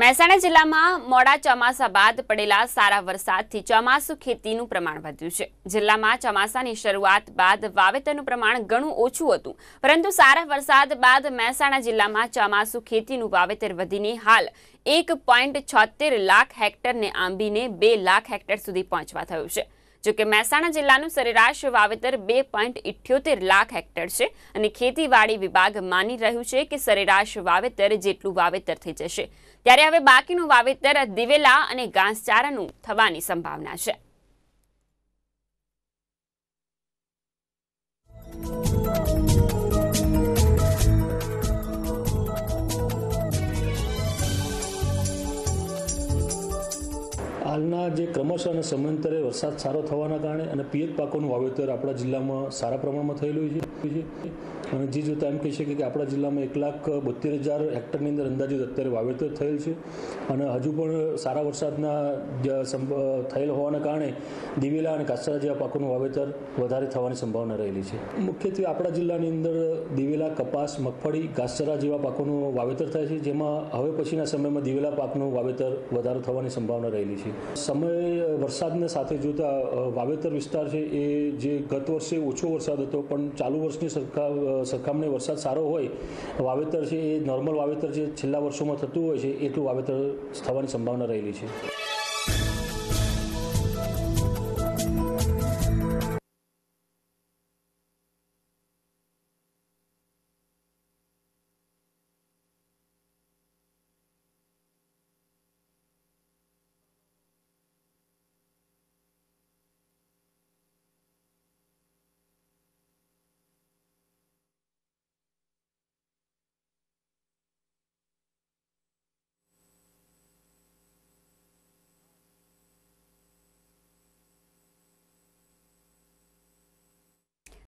મહેસાણા જિલ્લામાં મોડા ચોમાસા બાદ પડેલા સારા વરસાદથી ચોમાસું ખેતીનું પ્રમાણ વધ્યું છે જિલ્લામાં ચોમાસાની શરૂઆત બાદ વાવેતરનું પ્રમાણ ઘણું ઓછું હતું પરંતુ સારા વરસાદ બાદ મહેસાણા જિલ્લામાં ચોમાસું ખેતીનું વાવેતર વધીને હાલ એક લાખ હેક્ટરને આંબીને બે લાખ હેક્ટર સુધી પહોંચવા થયું છે જોકે મહેસાણા જિલ્લાનું સરેરાશ વાવેતર બે પોઈન્ટ લાખ હેક્ટર છે અને ખેતીવાડી વિભાગ માની રહ્યું છે કે સરેરાશ વાવેતર જેટલું વાવેતર થઈ જશે ત્યારે હવે બાકીનું વાવેતર દિવેલા અને ઘાસચારાનું થવાની સંભાવના છે હાલના જે ક્રમશ અને સમયાંતરે વરસાદ સારો થવાના કારણે અને પિયત પાકોનું વાવેતર આપણા જિલ્લામાં સારા પ્રમાણમાં થયેલું છે અને જે જોતા એમ કહી શકીએ કે આપણા જિલ્લામાં એક લાખ બોતેર હજાર હેક્ટરની અંદર અંદાજિત અત્યારે વાવેતર થયેલ છે અને હજુ પણ સારા વરસાદના થયેલ હોવાના કારણે દિવેલા અને કાસરા જેવા પાકોનું વાવેતર વધારે થવાની સંભાવના રહેલી છે મુખ્યત્વે આપણા જિલ્લાની અંદર દિવેલા કપાસ મગફળી ઘાસરા જેવા પાકોનું વાવેતર થાય છે જેમાં હવે પછીના સમયમાં દિવેલા પાકનું વાવેતર વધારો થવાની સંભાવના રહેલી છે સમય વરસાદને સાથે જોતા વાવેતર વિસ્તાર છે એ જે ગત વર્ષે ઓછો વરસાદ હતો પણ ચાલુ વર્ષની સરખામણી વરસાદ સારો હોય વાવેતર છે એ નોર્મલ વાવેતર જે છેલ્લા વર્ષોમાં થતું હોય છે એટલું વાવેતર થવાની સંભાવના રહેલી છે